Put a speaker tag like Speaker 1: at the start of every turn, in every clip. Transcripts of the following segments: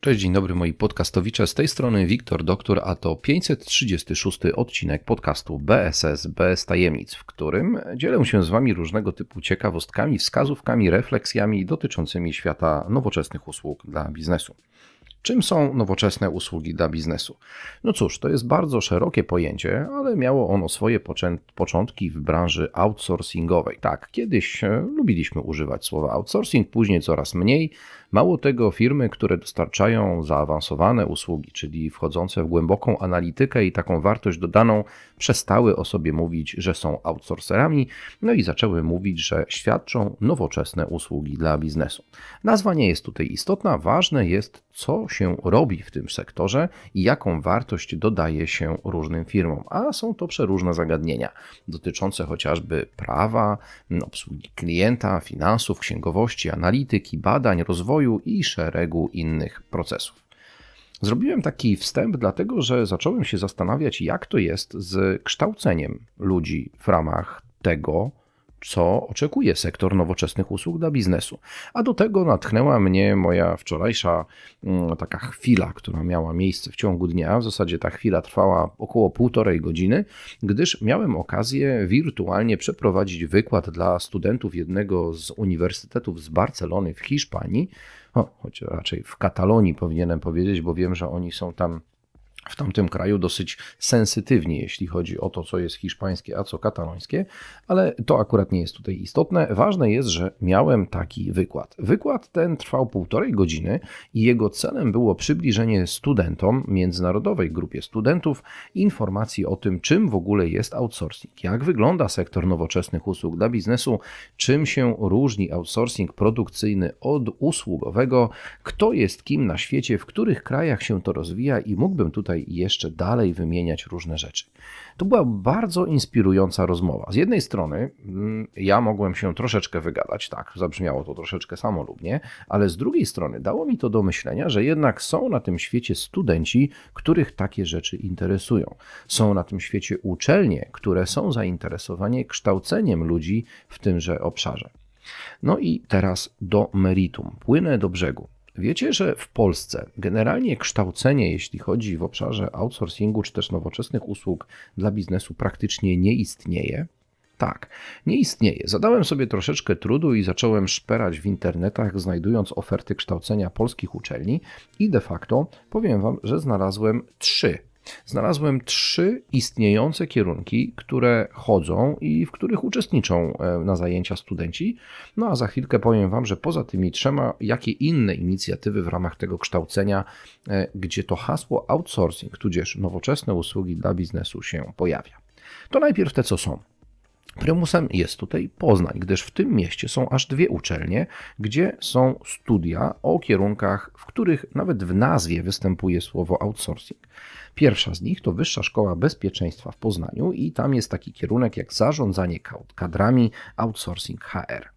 Speaker 1: Cześć, dzień dobry moi podcastowicze, z tej strony Wiktor Doktor, a to 536 odcinek podcastu BSS bez tajemnic, w którym dzielę się z Wami różnego typu ciekawostkami, wskazówkami, refleksjami dotyczącymi świata nowoczesnych usług dla biznesu. Czym są nowoczesne usługi dla biznesu? No cóż, to jest bardzo szerokie pojęcie, ale miało ono swoje początki w branży outsourcingowej. Tak, kiedyś e, lubiliśmy używać słowa outsourcing, później coraz mniej. Mało tego, firmy, które dostarczają zaawansowane usługi, czyli wchodzące w głęboką analitykę i taką wartość dodaną, przestały o sobie mówić, że są outsourcerami, no i zaczęły mówić, że świadczą nowoczesne usługi dla biznesu. Nazwa nie jest tutaj istotna, ważne jest, co się robi w tym sektorze i jaką wartość dodaje się różnym firmom. A są to przeróżne zagadnienia dotyczące chociażby prawa, mm, obsługi klienta, finansów, księgowości, analityki, badań, rozwoju i szeregu innych procesów. Zrobiłem taki wstęp, dlatego że zacząłem się zastanawiać, jak to jest z kształceniem ludzi w ramach tego co oczekuje sektor nowoczesnych usług dla biznesu. A do tego natchnęła mnie moja wczorajsza mm, taka chwila, która miała miejsce w ciągu dnia. W zasadzie ta chwila trwała około półtorej godziny, gdyż miałem okazję wirtualnie przeprowadzić wykład dla studentów jednego z uniwersytetów z Barcelony w Hiszpanii, o, choć raczej w Katalonii powinienem powiedzieć, bo wiem, że oni są tam w tamtym kraju dosyć sensywnie, jeśli chodzi o to, co jest hiszpańskie, a co katalońskie, ale to akurat nie jest tutaj istotne. Ważne jest, że miałem taki wykład. Wykład ten trwał półtorej godziny i jego celem było przybliżenie studentom, międzynarodowej grupie studentów, informacji o tym, czym w ogóle jest outsourcing, jak wygląda sektor nowoczesnych usług dla biznesu, czym się różni outsourcing produkcyjny od usługowego, kto jest kim na świecie, w których krajach się to rozwija i mógłbym tutaj i jeszcze dalej wymieniać różne rzeczy. To była bardzo inspirująca rozmowa. Z jednej strony mm, ja mogłem się troszeczkę wygadać, tak, zabrzmiało to troszeczkę samolubnie, ale z drugiej strony dało mi to do myślenia, że jednak są na tym świecie studenci, których takie rzeczy interesują. Są na tym świecie uczelnie, które są zainteresowane kształceniem ludzi w tymże obszarze. No i teraz do meritum. Płynę do brzegu. Wiecie, że w Polsce generalnie kształcenie, jeśli chodzi w obszarze outsourcingu czy też nowoczesnych usług dla biznesu, praktycznie nie istnieje. Tak, nie istnieje. Zadałem sobie troszeczkę trudu i zacząłem szperać w internetach, znajdując oferty kształcenia polskich uczelni, i de facto powiem Wam, że znalazłem trzy znalazłem trzy istniejące kierunki, które chodzą i w których uczestniczą e, na zajęcia studenci. No a za chwilkę powiem Wam, że poza tymi trzema, jakie inne inicjatywy w ramach tego kształcenia, e, gdzie to hasło outsourcing, tudzież nowoczesne usługi dla biznesu się pojawia. To najpierw te, co są. Prymusem jest tutaj Poznań, gdyż w tym mieście są aż dwie uczelnie, gdzie są studia o kierunkach, w których nawet w nazwie występuje słowo outsourcing. Pierwsza z nich to Wyższa Szkoła Bezpieczeństwa w Poznaniu i tam jest taki kierunek jak zarządzanie kadrami, outsourcing HR.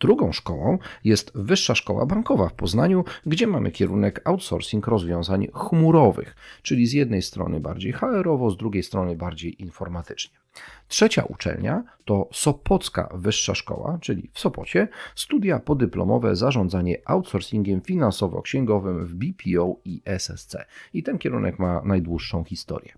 Speaker 1: Drugą szkołą jest Wyższa Szkoła Bankowa w Poznaniu, gdzie mamy kierunek outsourcing rozwiązań chmurowych, czyli z jednej strony bardziej HR-owo, z drugiej strony bardziej informatycznie. Trzecia uczelnia to Sopocka Wyższa Szkoła, czyli w Sopocie, studia podyplomowe zarządzanie outsourcingiem finansowo-księgowym w BPO i SSC. I ten kierunek ma najdłuższą historię.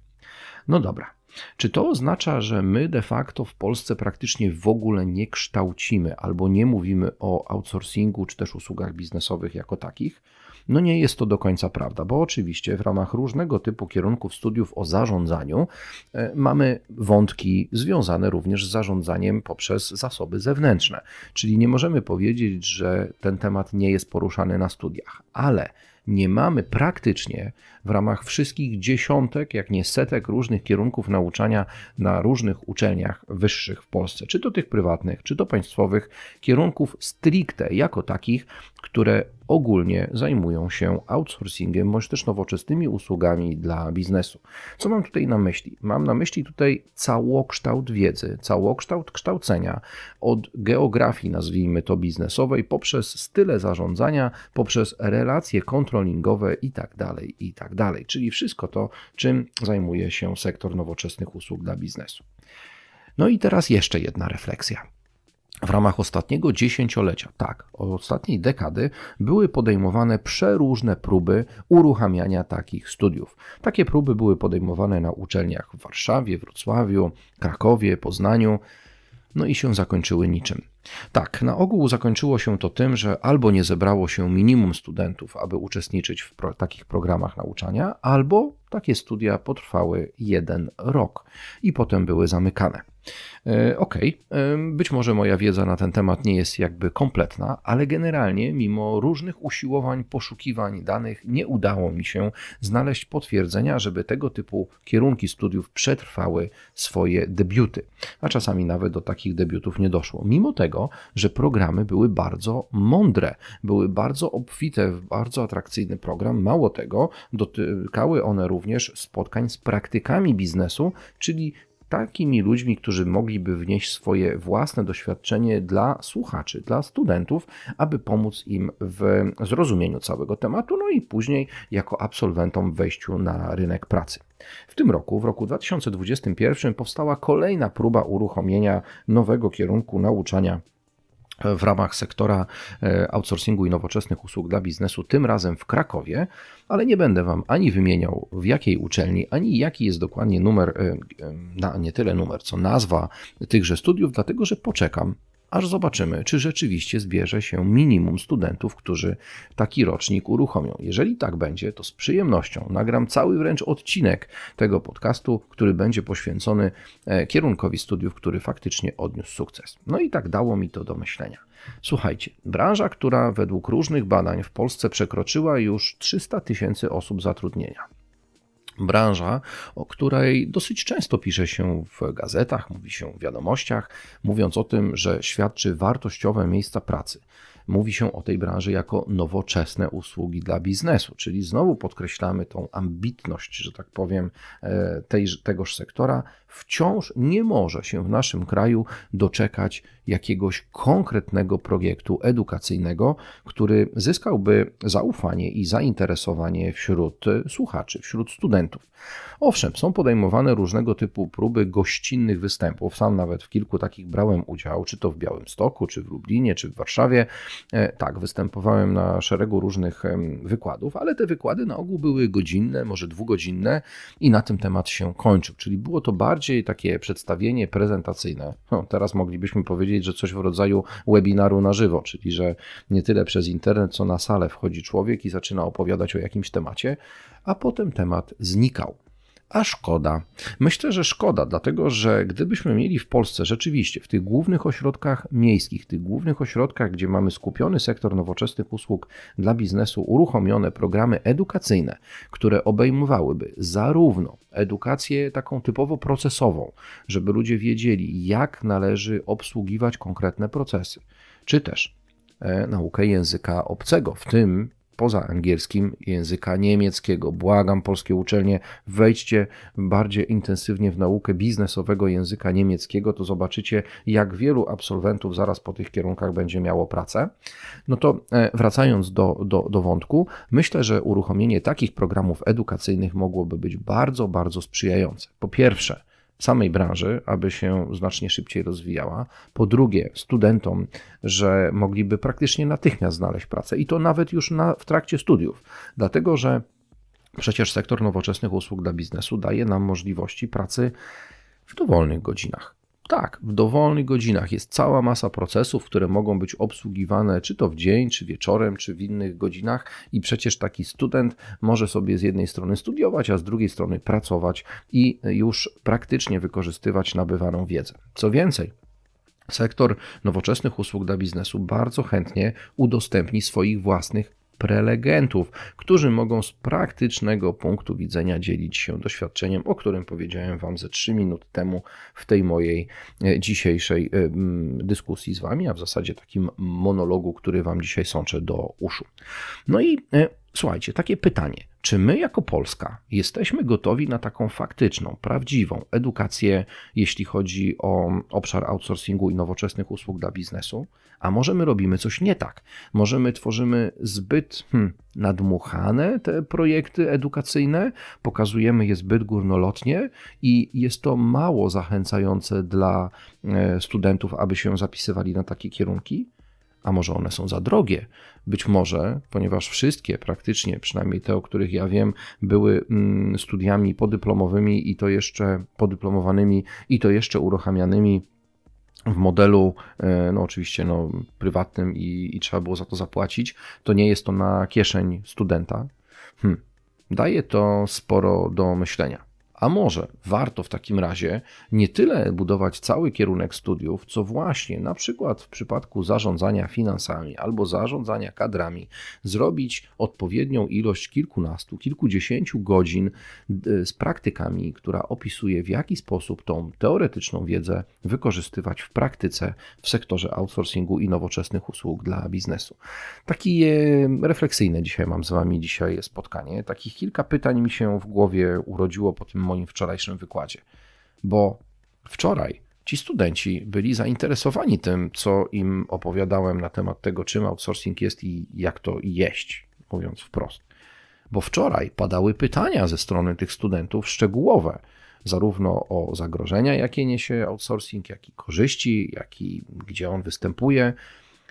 Speaker 1: No dobra, czy to oznacza, że my de facto w Polsce praktycznie w ogóle nie kształcimy albo nie mówimy o outsourcingu czy też usługach biznesowych jako takich? No nie jest to do końca prawda, bo oczywiście w ramach różnego typu kierunków studiów o zarządzaniu e, mamy wątki związane również z zarządzaniem poprzez zasoby zewnętrzne. Czyli nie możemy powiedzieć, że ten temat nie jest poruszany na studiach ale nie mamy praktycznie w ramach wszystkich dziesiątek, jak nie setek różnych kierunków nauczania na różnych uczelniach wyższych w Polsce, czy to tych prywatnych, czy to państwowych, kierunków stricte jako takich, które ogólnie zajmują się outsourcingiem bądź też nowoczesnymi usługami dla biznesu. Co mam tutaj na myśli? Mam na myśli tutaj całokształt wiedzy, całokształt kształcenia od geografii, nazwijmy to biznesowej, poprzez style zarządzania, poprzez relacje relacje kontrolingowe i tak dalej, i tak dalej. Czyli wszystko to, czym zajmuje się sektor nowoczesnych usług dla biznesu. No i teraz jeszcze jedna refleksja. W ramach ostatniego dziesięciolecia, tak, ostatniej dekady, były podejmowane przeróżne próby uruchamiania takich studiów. Takie próby były podejmowane na uczelniach w Warszawie, Wrocławiu, Krakowie, Poznaniu, no i się zakończyły niczym. Tak, na ogół zakończyło się to tym, że albo nie zebrało się minimum studentów, aby uczestniczyć w pro takich programach nauczania, albo takie studia potrwały jeden rok i potem były zamykane. E, OK, e, być może moja wiedza na ten temat nie jest jakby kompletna, ale generalnie, mimo różnych usiłowań, poszukiwań danych, nie udało mi się znaleźć potwierdzenia, żeby tego typu kierunki studiów przetrwały swoje debiuty. A czasami nawet do takich debiutów nie doszło. Mimo tego, że programy były bardzo mądre, były bardzo obfite, w bardzo atrakcyjny program. Mało tego, dotykały one również również spotkań z praktykami biznesu, czyli takimi ludźmi, którzy mogliby wnieść swoje własne doświadczenie dla słuchaczy, dla studentów, aby pomóc im w zrozumieniu całego tematu, no i później jako absolwentom w wejściu na rynek pracy. W tym roku, w roku 2021, powstała kolejna próba uruchomienia nowego kierunku nauczania w ramach sektora e, outsourcingu i nowoczesnych usług dla biznesu, tym razem w Krakowie, ale nie będę Wam ani wymieniał w jakiej uczelni, ani jaki jest dokładnie numer, e, e, nie tyle numer, co nazwa tychże studiów, dlatego że poczekam aż zobaczymy, czy rzeczywiście zbierze się minimum studentów, którzy taki rocznik uruchomią. Jeżeli tak będzie, to z przyjemnością nagram cały wręcz odcinek tego podcastu, który będzie poświęcony e, kierunkowi studiów, który faktycznie odniósł sukces. No i tak dało mi to do myślenia. Słuchajcie, branża, która według różnych badań w Polsce przekroczyła już 300 tysięcy osób zatrudnienia branża, o której dosyć często pisze się w gazetach, mówi się w wiadomościach, mówiąc o tym, że świadczy wartościowe miejsca pracy. Mówi się o tej branży jako nowoczesne usługi dla biznesu, czyli znowu podkreślamy tą ambitność, że tak powiem, e, tej, tegoż sektora, wciąż nie może się w naszym kraju doczekać jakiegoś konkretnego projektu edukacyjnego, który zyskałby zaufanie i zainteresowanie wśród e, słuchaczy, wśród studentów. Owszem, są podejmowane różnego typu próby gościnnych występów. Sam nawet w kilku takich brałem udział, czy to w Białymstoku, czy w Lublinie, czy w Warszawie. E, tak, występowałem na szeregu różnych wykładów, ale te wykłady na ogół były godzinne, może dwugodzinne i na tym temat się kończył. Czyli było to bardzo bardziej takie przedstawienie prezentacyjne. No, teraz moglibyśmy powiedzieć, że coś w rodzaju webinaru na żywo, czyli że nie tyle przez internet, co na salę wchodzi człowiek i zaczyna opowiadać o jakimś temacie, a potem temat znikał a szkoda. Myślę, że szkoda, dlatego że gdybyśmy mieli w Polsce rzeczywiście w tych głównych ośrodkach miejskich, tych głównych ośrodkach, gdzie mamy skupiony sektor nowoczesnych usług dla biznesu, uruchomione programy edukacyjne, które obejmowałyby zarówno edukację taką typowo procesową, żeby ludzie wiedzieli, jak należy obsługiwać konkretne procesy, czy też e, naukę języka obcego, w tym poza angielskim języka niemieckiego. Błagam polskie uczelnie, wejdźcie bardziej intensywnie w naukę biznesowego języka niemieckiego, to zobaczycie, jak wielu absolwentów zaraz po tych kierunkach będzie miało pracę. No to e, wracając do, do, do wątku, myślę, że uruchomienie takich programów edukacyjnych mogłoby być bardzo, bardzo sprzyjające. Po pierwsze, samej branży, aby się znacznie szybciej rozwijała. Po drugie, studentom, że mogliby praktycznie natychmiast znaleźć pracę i to nawet już na, w trakcie studiów, dlatego że przecież sektor nowoczesnych usług dla biznesu daje nam możliwości pracy w dowolnych godzinach. Tak, w dowolnych godzinach jest cała masa procesów, które mogą być obsługiwane czy to w dzień, czy wieczorem, czy w innych godzinach, i przecież taki student może sobie z jednej strony studiować, a z drugiej strony pracować i już praktycznie wykorzystywać nabywaną wiedzę. Co więcej, Sektor nowoczesnych usług dla biznesu bardzo chętnie udostępni swoich własnych prelegentów, którzy mogą z praktycznego punktu widzenia dzielić się doświadczeniem, o którym powiedziałem Wam ze 3 minut temu w tej mojej e, dzisiejszej e, dyskusji z Wami, a w zasadzie takim monologu, który Wam dzisiaj sączę do uszu. No i e, Słuchajcie, takie pytanie. Czy my jako Polska jesteśmy gotowi na taką faktyczną, prawdziwą edukację, jeśli chodzi o obszar outsourcingu i nowoczesnych usług dla biznesu? A może my robimy coś nie tak? Może my tworzymy zbyt hmm, nadmuchane te projekty edukacyjne, pokazujemy je zbyt górnolotnie i jest to mało zachęcające dla e, studentów, aby się zapisywali na takie kierunki? a może one są za drogie. Być może, ponieważ wszystkie praktycznie, przynajmniej te, o których ja wiem, były mm, studiami podyplomowymi i to jeszcze podyplomowanymi i to jeszcze uruchamianymi w modelu, e, no oczywiście no, prywatnym i, i trzeba było za to zapłacić, to nie jest to na kieszeń studenta. Hmm. Daje to sporo do myślenia. A może warto w takim razie nie tyle budować cały kierunek studiów, co właśnie na przykład w przypadku zarządzania finansami albo zarządzania kadrami zrobić odpowiednią ilość kilkunastu, kilkudziesięciu godzin e, z praktykami, która opisuje w jaki sposób tą teoretyczną wiedzę wykorzystywać w praktyce w sektorze outsourcingu i nowoczesnych usług dla biznesu. Takie e, refleksyjne dzisiaj mam z Wami dzisiaj spotkanie. Takich kilka pytań mi się w głowie urodziło po tym moim wczorajszym wykładzie. Bo wczoraj ci studenci byli zainteresowani tym, co im opowiadałem na temat tego, czym outsourcing jest i jak to jeść, mówiąc wprost. Bo wczoraj padały pytania ze strony tych studentów szczegółowe, zarówno o zagrożenia, jakie niesie outsourcing, jak i korzyści, jak i gdzie on występuje,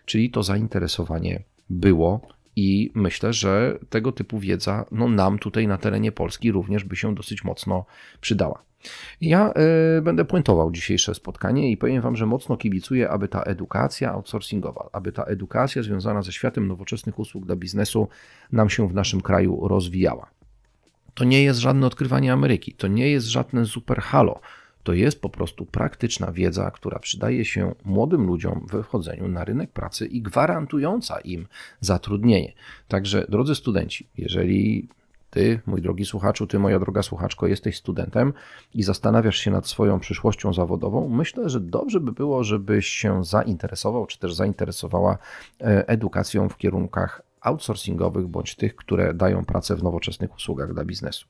Speaker 1: czyli to zainteresowanie było i myślę, że tego typu wiedza no, nam tutaj na terenie Polski również by się dosyć mocno przydała. Ja y, będę puentował dzisiejsze spotkanie i powiem Wam, że mocno kibicuję, aby ta edukacja outsourcingowa, aby ta edukacja związana ze światem nowoczesnych usług dla biznesu nam się w naszym kraju rozwijała. To nie jest żadne odkrywanie Ameryki, to nie jest żadne super halo. To jest po prostu praktyczna wiedza, która przydaje się młodym ludziom we wchodzeniu na rynek pracy i gwarantująca im zatrudnienie. Także, drodzy studenci, jeżeli ty, mój drogi słuchaczu, ty, moja droga słuchaczko, jesteś studentem i zastanawiasz się nad swoją przyszłością zawodową, myślę, że dobrze by było, żebyś się zainteresował, czy też zainteresowała e, edukacją w kierunkach outsourcingowych, bądź tych, które dają pracę w nowoczesnych usługach dla biznesu.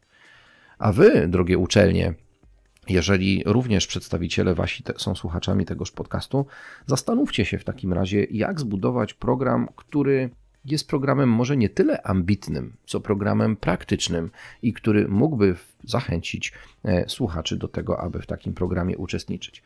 Speaker 1: A wy, drogie uczelnie, jeżeli również przedstawiciele wasi te, są słuchaczami tegoż podcastu, zastanówcie się w takim razie, jak zbudować program, który jest programem może nie tyle ambitnym, co programem praktycznym i który mógłby zachęcić e, słuchaczy do tego, aby w takim programie uczestniczyć.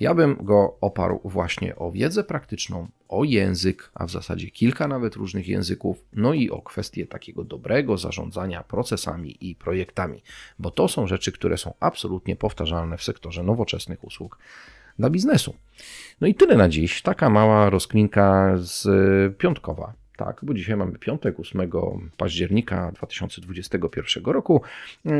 Speaker 1: Ja bym go oparł właśnie o wiedzę praktyczną, o język, a w zasadzie kilka nawet różnych języków, no i o kwestie takiego dobrego zarządzania procesami i projektami, bo to są rzeczy, które są absolutnie powtarzalne w sektorze nowoczesnych usług dla biznesu. No i tyle na dziś. Taka mała rozkminka z e, piątkowa. Tak, bo dzisiaj mamy piątek, 8 października 2021 roku yy,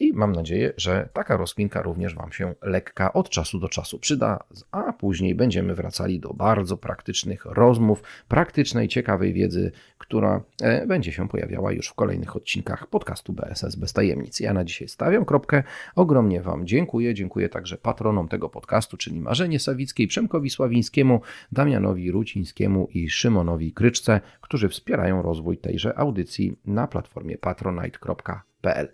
Speaker 1: i mam nadzieję, że taka rozpinka również Wam się lekka od czasu do czasu przyda, a później będziemy wracali do bardzo praktycznych rozmów, praktycznej, ciekawej wiedzy, która e, będzie się pojawiała już w kolejnych odcinkach podcastu BSS Bez Tajemnic. Ja na dzisiaj stawiam kropkę. Ogromnie Wam dziękuję. Dziękuję także patronom tego podcastu, czyli Marzenie Sawickiej, Przemkowi Sławińskiemu, Damianowi Rucińskiemu i Szymonowi Kryczce, którzy wspierają rozwój tejże audycji na platformie patronite.pl.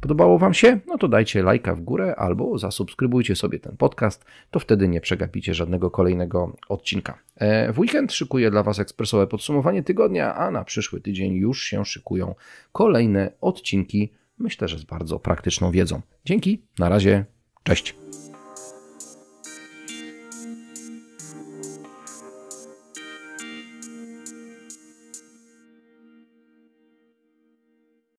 Speaker 1: Podobało Wam się? No to dajcie lajka w górę albo zasubskrybujcie sobie ten podcast, to wtedy nie przegapicie żadnego kolejnego odcinka. E, w weekend szykuję dla Was ekspresowe podsumowanie tygodnia, a na przyszły tydzień już się szykują kolejne odcinki, myślę, że z bardzo praktyczną wiedzą. Dzięki, na razie, cześć!